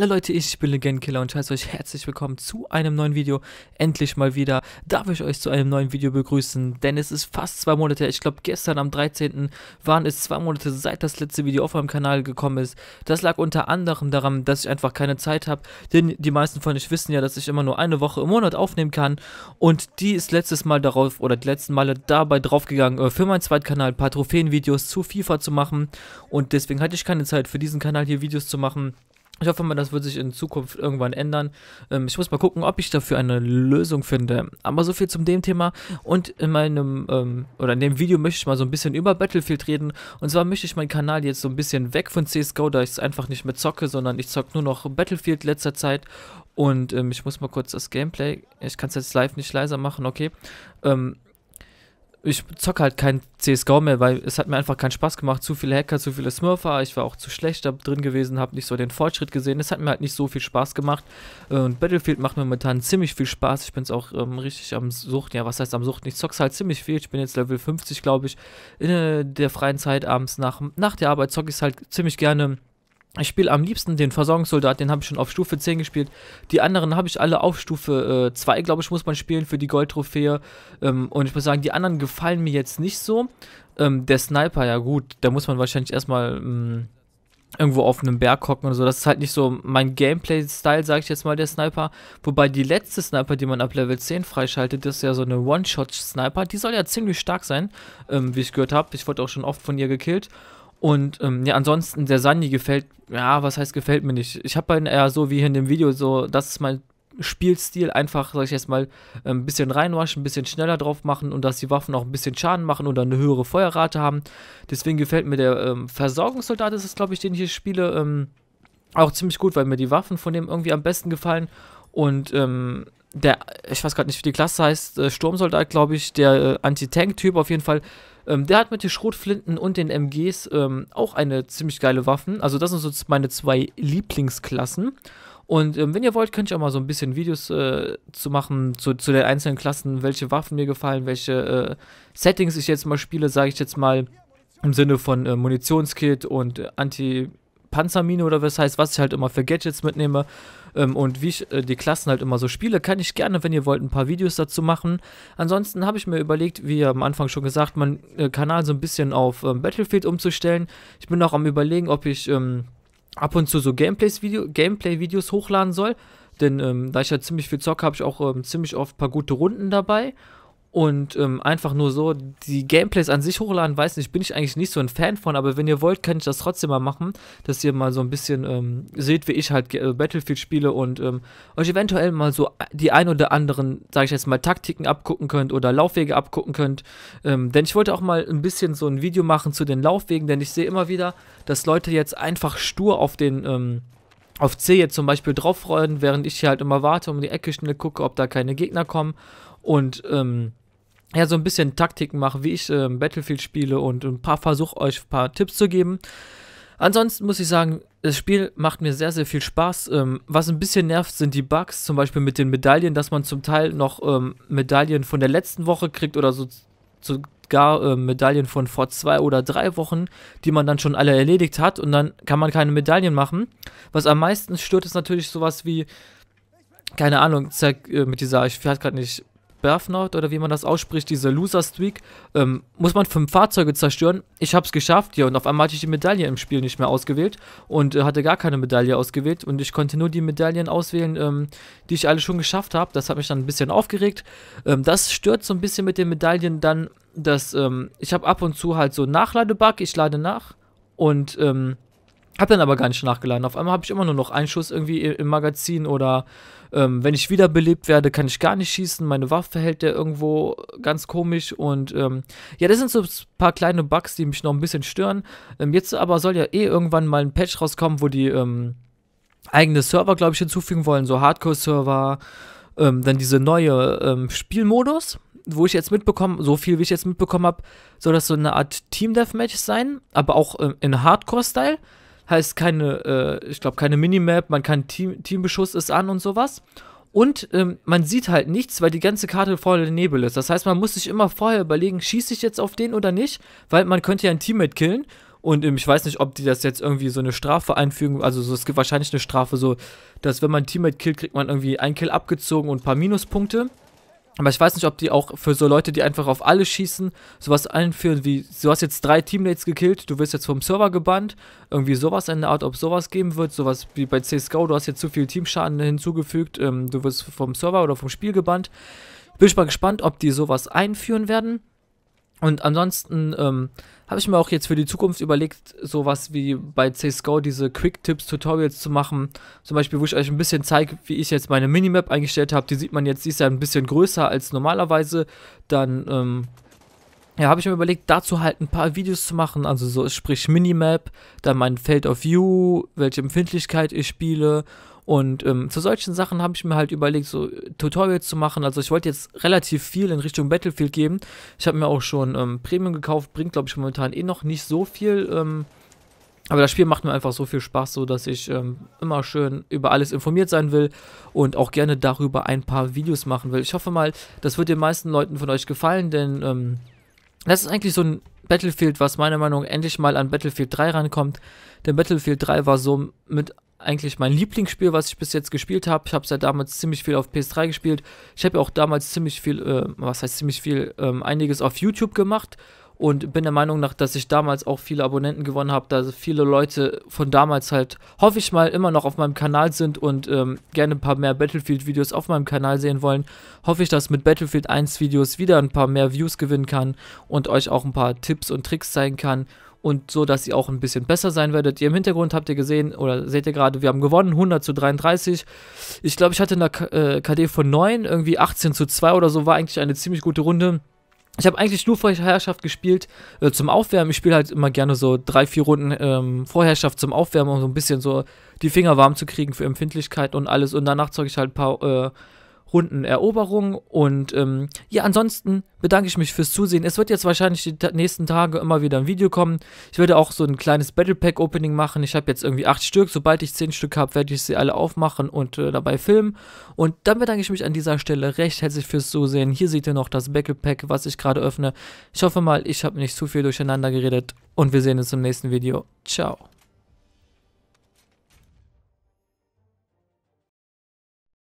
Hallo Leute, ich bin Legendkiller und heiße euch herzlich willkommen zu einem neuen Video. Endlich mal wieder darf ich euch zu einem neuen Video begrüßen, denn es ist fast zwei Monate her. Ich glaube gestern am 13. waren es zwei Monate seit das letzte Video auf meinem Kanal gekommen ist. Das lag unter anderem daran, dass ich einfach keine Zeit habe, denn die meisten von euch wissen ja, dass ich immer nur eine Woche im Monat aufnehmen kann und die ist letztes Mal darauf oder die letzten Male dabei draufgegangen, äh, für meinen Zweitkanal ein paar Trophäenvideos zu FIFA zu machen und deswegen hatte ich keine Zeit für diesen Kanal hier Videos zu machen. Ich hoffe mal, das wird sich in Zukunft irgendwann ändern. Ähm, ich muss mal gucken, ob ich dafür eine Lösung finde. Aber so viel zum dem Thema. Und in meinem, ähm, oder in dem Video möchte ich mal so ein bisschen über Battlefield reden. Und zwar möchte ich meinen Kanal jetzt so ein bisschen weg von CSGO, da ich es einfach nicht mehr zocke, sondern ich zocke nur noch Battlefield letzter Zeit. Und ähm, ich muss mal kurz das Gameplay, ich kann es jetzt live nicht leiser machen, okay. Ähm, ich zocke halt kein CSGO mehr, weil es hat mir einfach keinen Spaß gemacht. Zu viele Hacker, zu viele Smurfer. Ich war auch zu schlecht da drin gewesen, habe nicht so den Fortschritt gesehen. Es hat mir halt nicht so viel Spaß gemacht. Und Battlefield macht mir momentan ziemlich viel Spaß. Ich bin es auch ähm, richtig am Sucht. Ja, was heißt am Sucht? Ich zock's halt ziemlich viel. Ich bin jetzt Level 50, glaube ich. In äh, der freien Zeit abends nach, nach der Arbeit zocke ich halt ziemlich gerne ich spiele am liebsten den Versorgungssoldat, den habe ich schon auf Stufe 10 gespielt. Die anderen habe ich alle auf Stufe äh, 2, glaube ich, muss man spielen für die Goldtrophäe. Ähm, und ich muss sagen, die anderen gefallen mir jetzt nicht so. Ähm, der Sniper, ja gut, da muss man wahrscheinlich erstmal mh, hm, irgendwo auf einem Berg hocken oder so. Das ist halt nicht so mein Gameplay-Style, sage ich jetzt mal, der Sniper. Wobei die letzte Sniper, die man ab Level 10 freischaltet, ist ja so eine One-Shot-Sniper. Die soll ja ziemlich stark sein, ähm, wie ich gehört habe. Ich wurde auch schon oft von ihr gekillt. Und ähm, ja, ansonsten, der Sani gefällt, ja, was heißt gefällt mir nicht. Ich habe ihn halt eher so wie hier in dem Video, so, das ist mein Spielstil, einfach, sag ich jetzt mal, ähm, ein bisschen reinwaschen, ein bisschen schneller drauf machen und dass die Waffen auch ein bisschen Schaden machen oder eine höhere Feuerrate haben. Deswegen gefällt mir der ähm, Versorgungssoldat, das ist, glaube ich, den ich hier spiele, ähm, auch ziemlich gut, weil mir die Waffen von dem irgendwie am besten gefallen. Und ähm, der, ich weiß gerade nicht, wie die Klasse heißt, äh, Sturmsoldat, glaube ich, der äh, Anti-Tank-Typ auf jeden Fall, ähm, der hat mit den Schrotflinten und den MGs ähm, auch eine ziemlich geile Waffen. Also das sind so meine zwei Lieblingsklassen. Und ähm, wenn ihr wollt, könnt ihr auch mal so ein bisschen Videos äh, zu machen, zu, zu den einzelnen Klassen, welche Waffen mir gefallen, welche äh, Settings ich jetzt mal spiele, sage ich jetzt mal im Sinne von äh, Munitionskit und Anti-Panzermine oder was heißt, was ich halt immer für Gadgets mitnehme. Ähm, und wie ich äh, die Klassen halt immer so spiele, kann ich gerne, wenn ihr wollt, ein paar Videos dazu machen. Ansonsten habe ich mir überlegt, wie am Anfang schon gesagt, meinen äh, Kanal so ein bisschen auf ähm, Battlefield umzustellen. Ich bin auch am überlegen, ob ich ähm, ab und zu so Gameplay-Videos hochladen soll. Denn ähm, da ich ja ziemlich viel zocke, habe ich auch ähm, ziemlich oft ein paar gute Runden dabei und ähm, einfach nur so die Gameplays an sich hochladen, weiß nicht, bin ich eigentlich nicht so ein Fan von, aber wenn ihr wollt, kann ich das trotzdem mal machen, dass ihr mal so ein bisschen ähm, seht, wie ich halt äh, Battlefield spiele und ähm, euch eventuell mal so die ein oder anderen, sage ich jetzt mal, Taktiken abgucken könnt oder Laufwege abgucken könnt, ähm, denn ich wollte auch mal ein bisschen so ein Video machen zu den Laufwegen, denn ich sehe immer wieder, dass Leute jetzt einfach stur auf den ähm, auf C jetzt zum Beispiel drauf draufrollen, während ich hier halt immer warte, um die Ecke schnell gucke, ob da keine Gegner kommen. Und ähm, ja, so ein bisschen Taktiken mache, wie ich äh, Battlefield spiele und ein paar versuche euch ein paar Tipps zu geben. Ansonsten muss ich sagen, das Spiel macht mir sehr, sehr viel Spaß. Ähm, was ein bisschen nervt, sind die Bugs, zum Beispiel mit den Medaillen, dass man zum Teil noch ähm, Medaillen von der letzten Woche kriegt oder so, sogar äh, Medaillen von vor zwei oder drei Wochen, die man dann schon alle erledigt hat und dann kann man keine Medaillen machen. Was am meisten stört, ist natürlich sowas wie, keine Ahnung, äh, mit dieser, ich fährt gerade nicht, Burnout oder wie man das ausspricht, diese Loser Streak, ähm, muss man fünf Fahrzeuge zerstören. Ich hab's geschafft, ja, und auf einmal hatte ich die Medaille im Spiel nicht mehr ausgewählt und äh, hatte gar keine Medaille ausgewählt und ich konnte nur die Medaillen auswählen, ähm, die ich alle schon geschafft habe. Das hat mich dann ein bisschen aufgeregt. Ähm, das stört so ein bisschen mit den Medaillen dann, dass ähm, ich habe ab und zu halt so Nachladebug, ich lade nach und ähm, hab dann aber gar nicht nachgeladen. Auf einmal habe ich immer nur noch einen Schuss irgendwie im Magazin oder ähm, wenn ich wiederbelebt werde, kann ich gar nicht schießen. Meine Waffe hält der irgendwo ganz komisch und ähm, ja, das sind so ein paar kleine Bugs, die mich noch ein bisschen stören. Ähm, jetzt aber soll ja eh irgendwann mal ein Patch rauskommen, wo die ähm, eigene Server, glaube ich, hinzufügen wollen, so Hardcore-Server, ähm, dann diese neue ähm, Spielmodus wo ich jetzt mitbekommen, so viel wie ich jetzt mitbekommen habe, soll das so eine Art Team Deathmatch sein, aber auch äh, in Hardcore-Style heißt keine, äh, ich glaube, keine Minimap, man kann Team, Teambeschuss ist an und sowas. Und ähm, man sieht halt nichts, weil die ganze Karte voller Nebel ist. Das heißt, man muss sich immer vorher überlegen, schieße ich jetzt auf den oder nicht, weil man könnte ja ein Teammate killen. Und ähm, ich weiß nicht, ob die das jetzt irgendwie so eine Strafe einfügen. Also so, es gibt wahrscheinlich eine Strafe, so dass wenn man ein Teammate killt, kriegt man irgendwie einen Kill abgezogen und ein paar Minuspunkte. Aber ich weiß nicht, ob die auch für so Leute, die einfach auf alle schießen, sowas einführen wie, du hast jetzt drei Teammates gekillt, du wirst jetzt vom Server gebannt, irgendwie sowas in der Art, ob sowas geben wird, sowas wie bei CSGO, du hast jetzt zu viel Teamschaden hinzugefügt, ähm, du wirst vom Server oder vom Spiel gebannt. Bin ich mal gespannt, ob die sowas einführen werden. Und ansonsten ähm, habe ich mir auch jetzt für die Zukunft überlegt, sowas wie bei CSGO diese Quick-Tipps-Tutorials zu machen. Zum Beispiel, wo ich euch ein bisschen zeige, wie ich jetzt meine Minimap eingestellt habe. Die sieht man jetzt, die ist ja ein bisschen größer als normalerweise. Dann ähm, ja, habe ich mir überlegt, dazu halt ein paar Videos zu machen. Also so sprich Minimap, dann mein Feld of View, welche Empfindlichkeit ich spiele und ähm, zu solchen Sachen habe ich mir halt überlegt, so Tutorials zu machen. Also ich wollte jetzt relativ viel in Richtung Battlefield geben. Ich habe mir auch schon ähm, Premium gekauft, bringt glaube ich momentan eh noch nicht so viel. Ähm, aber das Spiel macht mir einfach so viel Spaß, so dass ich ähm, immer schön über alles informiert sein will und auch gerne darüber ein paar Videos machen will. Ich hoffe mal, das wird den meisten Leuten von euch gefallen, denn ähm, das ist eigentlich so ein Battlefield, was meiner Meinung nach endlich mal an Battlefield 3 rankommt. Denn Battlefield 3 war so mit eigentlich mein Lieblingsspiel, was ich bis jetzt gespielt habe. Ich habe es ja damals ziemlich viel auf PS3 gespielt. Ich habe ja auch damals ziemlich viel, äh, was heißt ziemlich viel, ähm, einiges auf YouTube gemacht und bin der Meinung nach, dass ich damals auch viele Abonnenten gewonnen habe, da viele Leute von damals halt, hoffe ich mal, immer noch auf meinem Kanal sind und ähm, gerne ein paar mehr Battlefield-Videos auf meinem Kanal sehen wollen. Hoffe ich, dass mit Battlefield 1-Videos wieder ein paar mehr Views gewinnen kann und euch auch ein paar Tipps und Tricks zeigen kann und so, dass ihr auch ein bisschen besser sein werdet. Ihr im Hintergrund habt ihr gesehen oder seht ihr gerade, wir haben gewonnen, 100 zu 33. Ich glaube, ich hatte eine KD äh, von 9, irgendwie 18 zu 2 oder so, war eigentlich eine ziemlich gute Runde. Ich habe eigentlich nur Vorherrschaft gespielt äh, zum Aufwärmen. Ich spiele halt immer gerne so drei, vier Runden ähm, Vorherrschaft zum Aufwärmen, um so ein bisschen so die Finger warm zu kriegen für Empfindlichkeit und alles. Und danach zeige ich halt ein paar äh, runden Eroberung. Und ähm, ja, ansonsten bedanke ich mich fürs Zusehen. Es wird jetzt wahrscheinlich die nächsten Tage immer wieder ein Video kommen. Ich werde auch so ein kleines Battle Pack Opening machen. Ich habe jetzt irgendwie acht Stück. Sobald ich zehn Stück habe, werde ich sie alle aufmachen und äh, dabei filmen. Und dann bedanke ich mich an dieser Stelle recht herzlich fürs Zusehen. Hier seht ihr noch das Battle Pack, was ich gerade öffne. Ich hoffe mal, ich habe nicht zu viel durcheinander geredet. Und wir sehen uns im nächsten Video. Ciao.